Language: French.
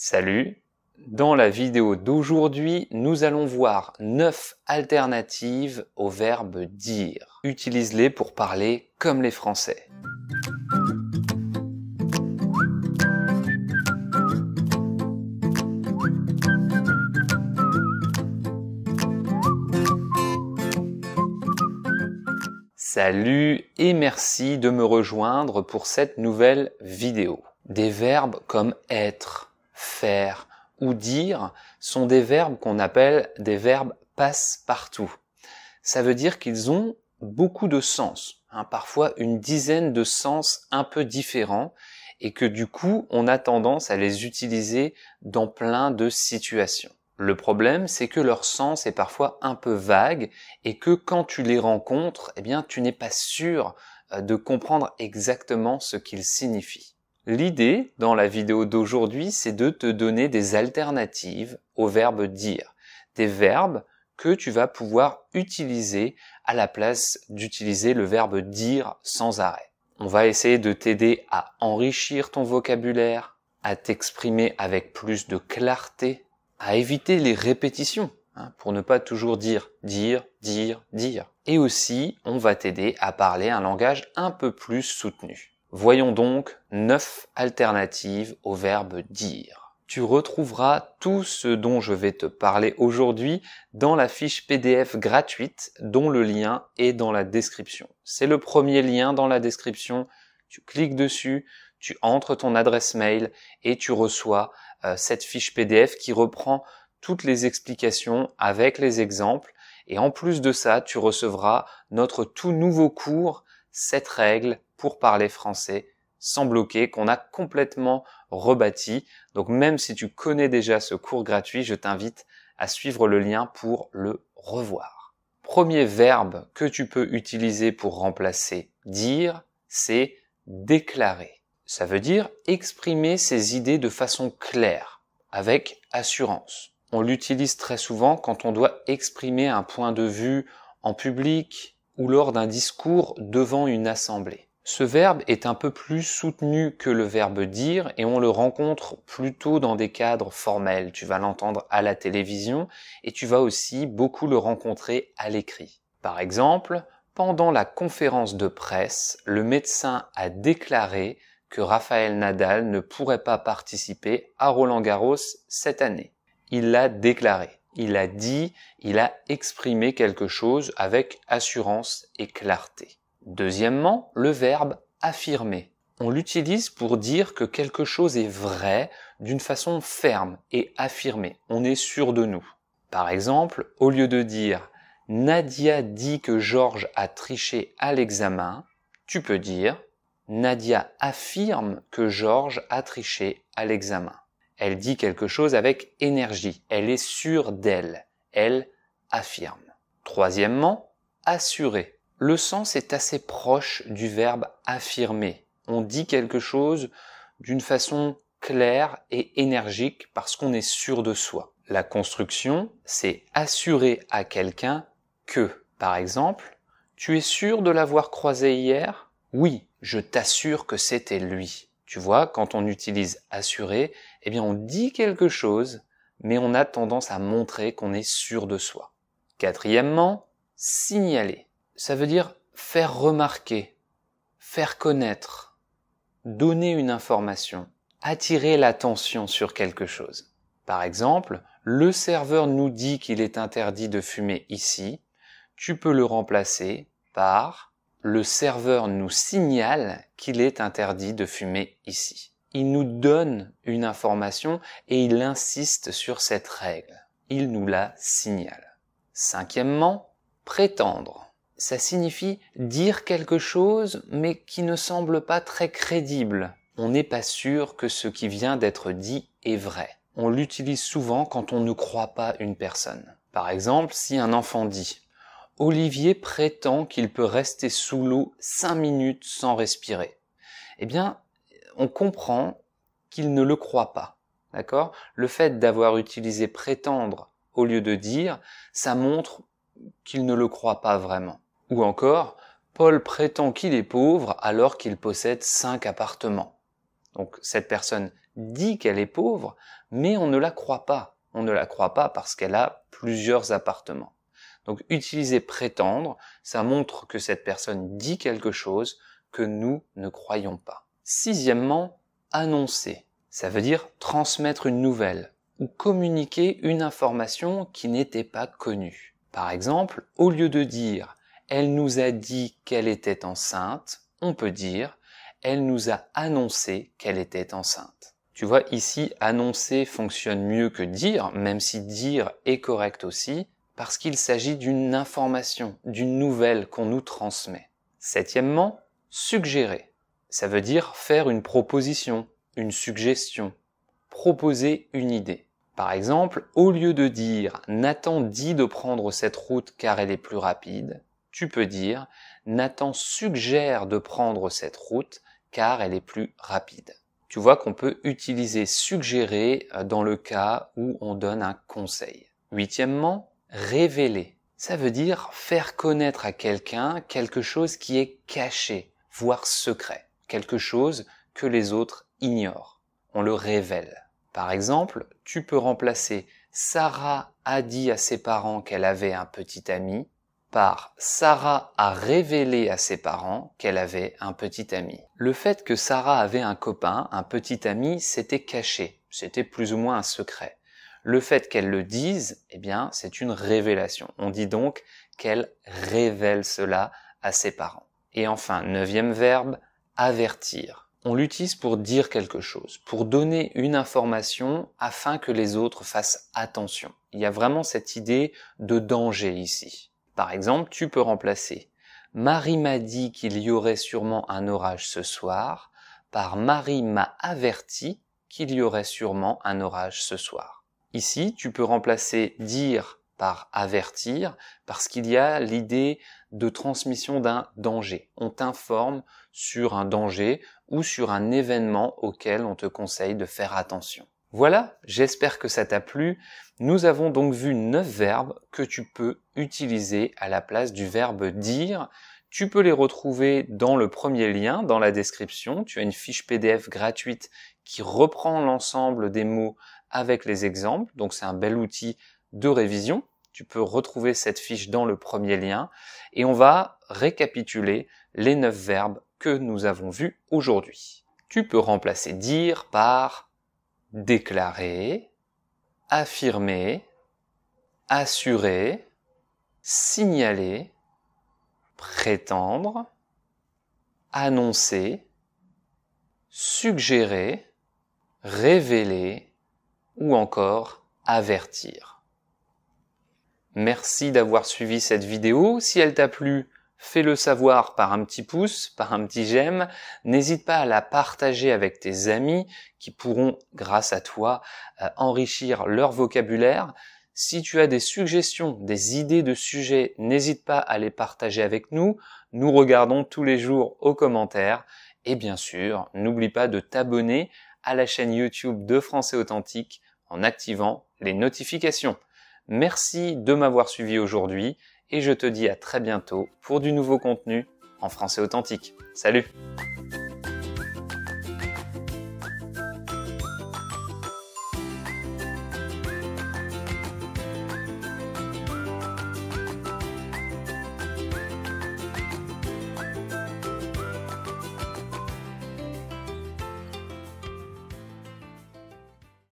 Salut Dans la vidéo d'aujourd'hui, nous allons voir 9 alternatives au verbe dire. Utilise-les pour parler comme les Français. Salut et merci de me rejoindre pour cette nouvelle vidéo. Des verbes comme être, faire ou dire sont des verbes qu'on appelle des verbes passe-partout. Ça veut dire qu'ils ont beaucoup de sens, hein, parfois une dizaine de sens un peu différents, et que du coup on a tendance à les utiliser dans plein de situations. Le problème, c'est que leur sens est parfois un peu vague et que quand tu les rencontres, eh bien, tu n'es pas sûr euh, de comprendre exactement ce qu'ils signifient. L'idée dans la vidéo d'aujourd'hui, c'est de te donner des alternatives au verbe dire, des verbes que tu vas pouvoir utiliser à la place d'utiliser le verbe dire sans arrêt. On va essayer de t'aider à enrichir ton vocabulaire, à t'exprimer avec plus de clarté, à éviter les répétitions hein, pour ne pas toujours dire dire dire dire. Et aussi, on va t'aider à parler un langage un peu plus soutenu. Voyons donc neuf alternatives au verbe dire. Tu retrouveras tout ce dont je vais te parler aujourd'hui dans la fiche PDF gratuite dont le lien est dans la description. C'est le premier lien dans la description. Tu cliques dessus, tu entres ton adresse mail et tu reçois euh, cette fiche PDF qui reprend toutes les explications avec les exemples. Et en plus de ça, tu recevras notre tout nouveau cours, cette règle pour parler français sans bloquer, qu'on a complètement rebâti. Donc même si tu connais déjà ce cours gratuit, je t'invite à suivre le lien pour le revoir. Premier verbe que tu peux utiliser pour remplacer dire, c'est déclarer. Ça veut dire exprimer ses idées de façon claire, avec assurance. On l'utilise très souvent quand on doit exprimer un point de vue en public ou lors d'un discours devant une assemblée. Ce verbe est un peu plus soutenu que le verbe dire et on le rencontre plutôt dans des cadres formels. Tu vas l'entendre à la télévision et tu vas aussi beaucoup le rencontrer à l'écrit. Par exemple, pendant la conférence de presse, le médecin a déclaré que Raphaël Nadal ne pourrait pas participer à Roland Garros cette année. Il l'a déclaré, il a dit, il a exprimé quelque chose avec assurance et clarté. Deuxièmement, le verbe affirmer. On l'utilise pour dire que quelque chose est vrai d'une façon ferme et affirmée. On est sûr de nous. Par exemple, au lieu de dire Nadia dit que Georges a triché à l'examen, tu peux dire Nadia affirme que Georges a triché à l'examen. Elle dit quelque chose avec énergie. Elle est sûre d'elle. Elle affirme. Troisièmement, assurer. Le sens est assez proche du verbe affirmer. On dit quelque chose d'une façon claire et énergique parce qu'on est sûr de soi. La construction, c'est assurer à quelqu'un que. Par exemple, tu es sûr de l'avoir croisé hier Oui, je t'assure que c'était lui. Tu vois, quand on utilise assurer, eh bien on dit quelque chose, mais on a tendance à montrer qu'on est sûr de soi. Quatrièmement, signaler ça veut dire faire remarquer, faire connaître, donner une information, attirer l'attention sur quelque chose. Par exemple, le serveur nous dit qu'il est interdit de fumer ici, tu peux le remplacer par le serveur nous signale qu'il est interdit de fumer ici. Il nous donne une information et il insiste sur cette règle. Il nous la signale. Cinquièmement, prétendre ça signifie dire quelque chose mais qui ne semble pas très crédible. On n'est pas sûr que ce qui vient d'être dit est vrai. On l'utilise souvent quand on ne croit pas une personne. Par exemple, si un enfant dit ⁇ Olivier prétend qu'il peut rester sous l'eau cinq minutes sans respirer ⁇ eh bien, on comprend qu'il ne le croit pas. D'accord Le fait d'avoir utilisé prétendre au lieu de dire, ça montre qu'il ne le croit pas vraiment. Ou encore, Paul prétend qu'il est pauvre alors qu'il possède cinq appartements. Donc cette personne dit qu'elle est pauvre, mais on ne la croit pas. On ne la croit pas parce qu'elle a plusieurs appartements. Donc utiliser prétendre, ça montre que cette personne dit quelque chose que nous ne croyons pas. Sixièmement, annoncer. Ça veut dire transmettre une nouvelle ou communiquer une information qui n'était pas connue. Par exemple, au lieu de dire elle nous a dit qu'elle était enceinte. On peut dire, elle nous a annoncé qu'elle était enceinte. Tu vois, ici, annoncer fonctionne mieux que dire, même si dire est correct aussi, parce qu'il s'agit d'une information, d'une nouvelle qu'on nous transmet. Septièmement, suggérer. Ça veut dire faire une proposition, une suggestion, proposer une idée. Par exemple, au lieu de dire Nathan dit de prendre cette route car elle est plus rapide, tu peux dire Nathan suggère de prendre cette route car elle est plus rapide. Tu vois qu'on peut utiliser suggérer euh, dans le cas où on donne un conseil. Huitièmement, révéler. Ça veut dire faire connaître à quelqu'un quelque chose qui est caché, voire secret, quelque chose que les autres ignorent. On le révèle. Par exemple, tu peux remplacer Sarah a dit à ses parents qu'elle avait un petit ami par Sarah a révélé à ses parents qu'elle avait un petit ami. Le fait que Sarah avait un copain, un petit ami, c'était caché, c'était plus ou moins un secret. Le fait qu'elle le dise, eh bien, c'est une révélation. On dit donc qu'elle révèle cela à ses parents. Et enfin, neuvième verbe, avertir. On l'utilise pour dire quelque chose, pour donner une information afin que les autres fassent attention. Il y a vraiment cette idée de danger ici. Par exemple, tu peux remplacer Marie m'a dit qu'il y aurait sûrement un orage ce soir par Marie m'a averti qu'il y aurait sûrement un orage ce soir. Ici, tu peux remplacer dire par avertir parce qu'il y a l'idée de transmission d'un danger. On t'informe sur un danger ou sur un événement auquel on te conseille de faire attention. Voilà, j'espère que ça t'a plu. Nous avons donc vu neuf verbes que tu peux utiliser à la place du verbe dire. Tu peux les retrouver dans le premier lien, dans la description. Tu as une fiche PDF gratuite qui reprend l'ensemble des mots avec les exemples. Donc c'est un bel outil de révision. Tu peux retrouver cette fiche dans le premier lien. Et on va récapituler les neuf verbes que nous avons vus aujourd'hui. Tu peux remplacer dire par déclarer, affirmer, assurer, signaler, prétendre, annoncer, suggérer, révéler ou encore avertir. Merci d'avoir suivi cette vidéo. Si elle t'a plu, Fais-le savoir par un petit pouce, par un petit j'aime. N'hésite pas à la partager avec tes amis qui pourront, grâce à toi, euh, enrichir leur vocabulaire. Si tu as des suggestions, des idées de sujets, n'hésite pas à les partager avec nous. Nous regardons tous les jours aux commentaires. Et bien sûr, n'oublie pas de t'abonner à la chaîne YouTube de Français Authentique en activant les notifications. Merci de m'avoir suivi aujourd'hui et je te dis à très bientôt pour du nouveau contenu en français authentique. Salut